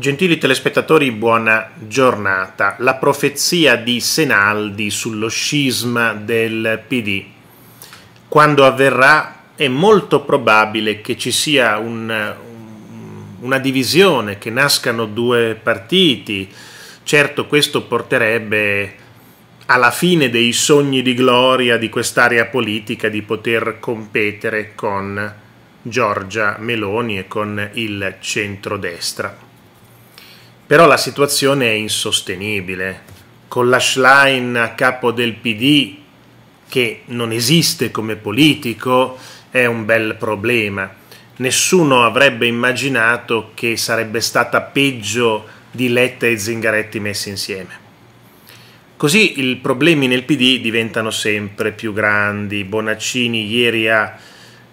Gentili telespettatori, buona giornata. La profezia di Senaldi sullo scisma del PD. Quando avverrà è molto probabile che ci sia un, una divisione, che nascano due partiti. Certo questo porterebbe alla fine dei sogni di gloria di quest'area politica di poter competere con Giorgia Meloni e con il centrodestra. Però la situazione è insostenibile, con la Schlein a capo del PD che non esiste come politico è un bel problema. Nessuno avrebbe immaginato che sarebbe stata peggio di Letta e Zingaretti messi insieme. Così i problemi nel PD diventano sempre più grandi. Bonaccini ieri ha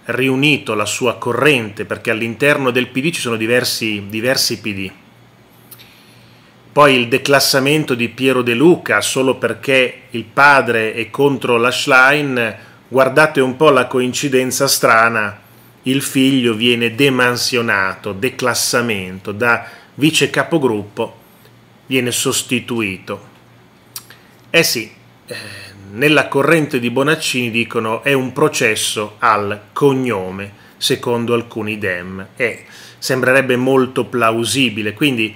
riunito la sua corrente perché all'interno del PD ci sono diversi, diversi PD poi il declassamento di Piero De Luca solo perché il padre è contro la Schlein, guardate un po' la coincidenza strana, il figlio viene demansionato, declassamento, da vice capogruppo viene sostituito. Eh sì, eh, nella corrente di Bonaccini dicono è un processo al cognome, secondo alcuni dem. E sembrerebbe molto plausibile, quindi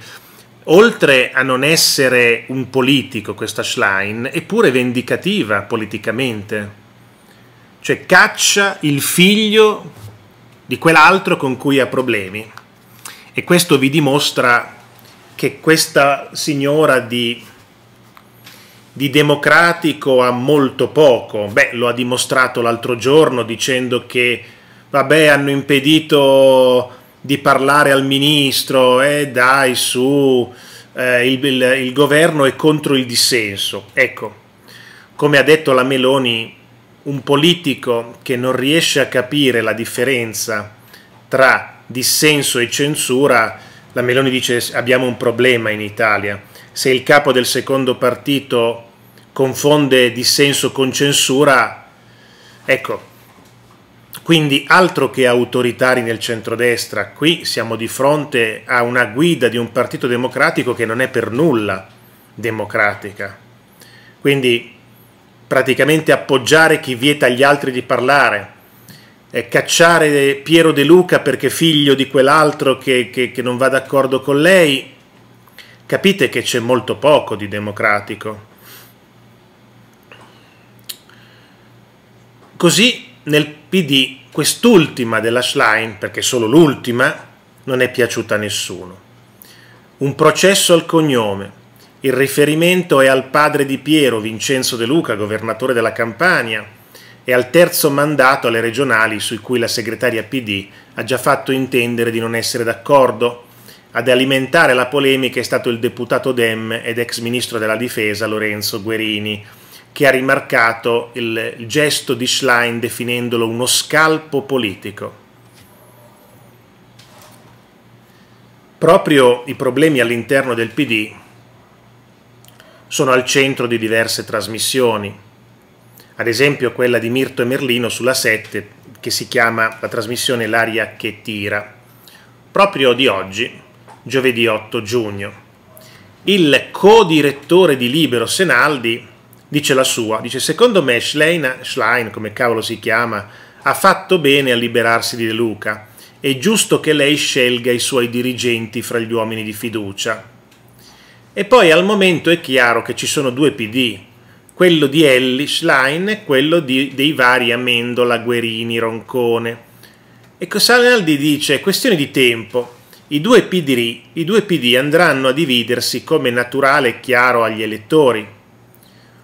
oltre a non essere un politico questa Schlein, è pure vendicativa politicamente. Cioè caccia il figlio di quell'altro con cui ha problemi. E questo vi dimostra che questa signora di, di democratico ha molto poco. Beh, lo ha dimostrato l'altro giorno dicendo che, vabbè, hanno impedito di parlare al ministro e eh, dai su eh, il, il, il, governo è contro il dissenso. Ecco, come ha detto la Meloni, un politico che non riesce a capire la differenza tra dissenso e censura, la Meloni dice abbiamo un problema in Italia. Se il capo del secondo partito confonde dissenso con censura, ecco, quindi altro che autoritari nel centrodestra, qui siamo di fronte a una guida di un partito democratico che non è per nulla democratica. Quindi praticamente appoggiare chi vieta agli altri di parlare, eh, cacciare Piero De Luca perché figlio di quell'altro che, che, che non va d'accordo con lei, capite che c'è molto poco di democratico. Così nel PD quest'ultima della Schlein, perché solo l'ultima, non è piaciuta a nessuno. Un processo al cognome. Il riferimento è al padre di Piero, Vincenzo De Luca, governatore della Campania, e al terzo mandato alle regionali su cui la segretaria PD ha già fatto intendere di non essere d'accordo. Ad alimentare la polemica è stato il deputato Dem ed ex ministro della Difesa Lorenzo Guerini, che ha rimarcato il, gesto di Schlein definendolo uno scalpo politico. Proprio i problemi all'interno del PD sono al centro di diverse trasmissioni, ad esempio quella di Mirto e Merlino sulla 7 che si chiama la trasmissione L'aria che tira, proprio di oggi, giovedì 8 giugno. Il co-direttore di Libero Senaldi dice la sua, dice secondo me Schlein, Schlein, come cavolo si chiama, ha fatto bene a liberarsi di De Luca, è giusto che lei scelga i suoi dirigenti fra gli uomini di fiducia. E poi al momento è chiaro che ci sono due PD, quello di Elli Schlein e quello di, dei vari Amendola, Guerini, Roncone. E Cosanaldi dice, questione di tempo, i due, PD, i due PD andranno a dividersi come naturale e chiaro agli elettori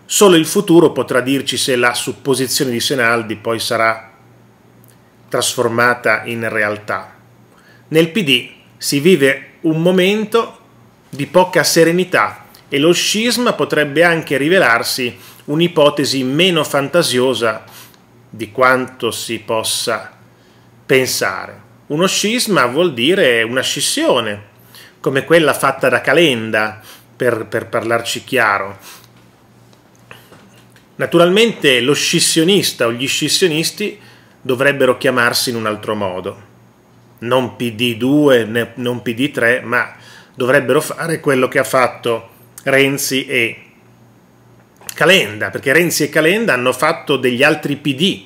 Solo il futuro potrà dirci se la supposizione di Senaldi poi sarà trasformata in realtà. Nel PD si vive un momento di poca serenità e lo scisma potrebbe anche rivelarsi un'ipotesi meno fantasiosa di quanto si possa pensare. Uno scisma vuol dire una scissione, come quella fatta da Calenda, per, per parlarci chiaro, Naturalmente lo scissionista o gli scissionisti dovrebbero chiamarsi in un altro modo, non PD2 né non PD3, ma dovrebbero fare quello che ha fatto Renzi e Calenda, perché Renzi e Calenda hanno fatto degli altri PD.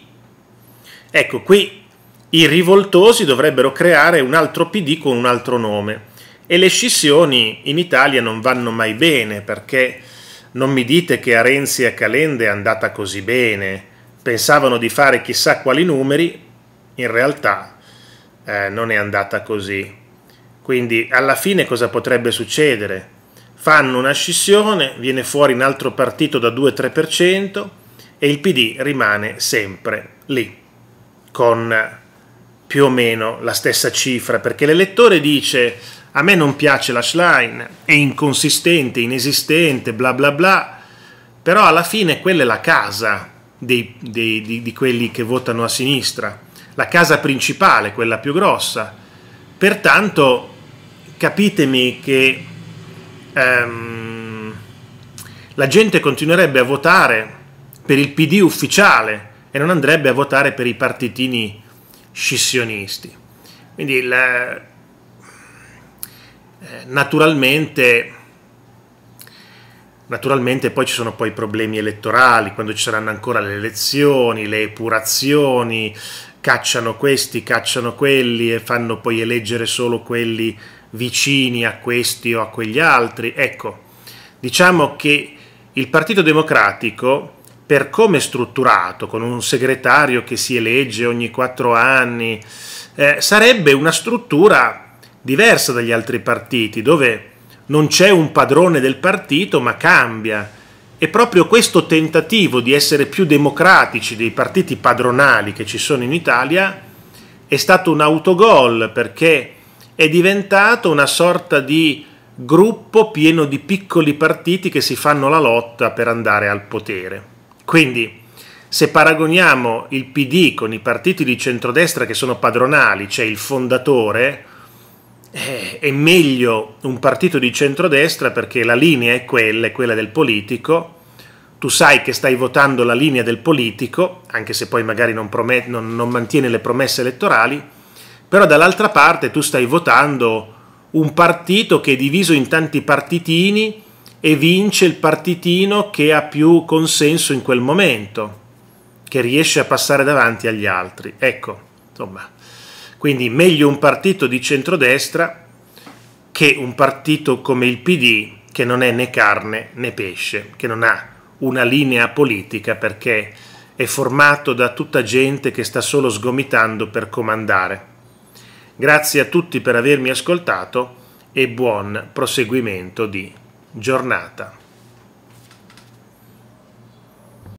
Ecco, qui i rivoltosi dovrebbero creare un altro PD con un altro nome e le scissioni in Italia non vanno mai bene perché non mi dite che a Renzi e a Calende è andata così bene. Pensavano di fare chissà quali numeri, in realtà eh, non è andata così. Quindi alla fine cosa potrebbe succedere? Fanno una scissione, viene fuori un altro partito da 2-3% e il PD rimane sempre lì, con più o meno la stessa cifra, perché l'elettore dice a me non piace la Schlein, è inconsistente, inesistente, bla bla bla, però alla fine quella è la casa dei, dei, di, di quelli che votano a sinistra, la casa principale, quella più grossa. Pertanto capitemi che ehm, la gente continuerebbe a votare per il PD ufficiale e non andrebbe a votare per i partitini scissionisti. Quindi il, eh, naturalmente, naturalmente poi ci sono poi problemi elettorali, quando ci saranno ancora le elezioni, le epurazioni, cacciano questi, cacciano quelli e fanno poi eleggere solo quelli vicini a questi o a quegli altri. Ecco, diciamo che il Partito Democratico, per come è strutturato, con un segretario che si elegge ogni quattro anni, eh, sarebbe una struttura diversa dagli altri partiti, dove non c'è un padrone del partito, ma cambia. E proprio questo tentativo di essere più democratici dei partiti padronali che ci sono in Italia è stato un autogol perché è diventato una sorta di gruppo pieno di piccoli partiti che si fanno la lotta per andare al potere. Quindi, se paragoniamo il PD con i partiti di centrodestra che sono padronali, c'è cioè il fondatore, eh, è meglio un partito di centrodestra perché la linea è quella, è quella del politico, tu sai che stai votando la linea del politico, anche se poi magari non, promet- non, non mantiene le promesse elettorali, però dall'altra parte tu stai votando un partito che è diviso in tanti partitini e vince il partitino che ha più consenso in quel momento, che riesce a passare davanti agli altri. Ecco, insomma quindi meglio un partito di centrodestra che un partito come il PD che non è né carne né pesce, che non ha una linea politica perché è formato da tutta gente che sta solo sgomitando per comandare. Grazie a tutti per avermi ascoltato e buon proseguimento di giornata.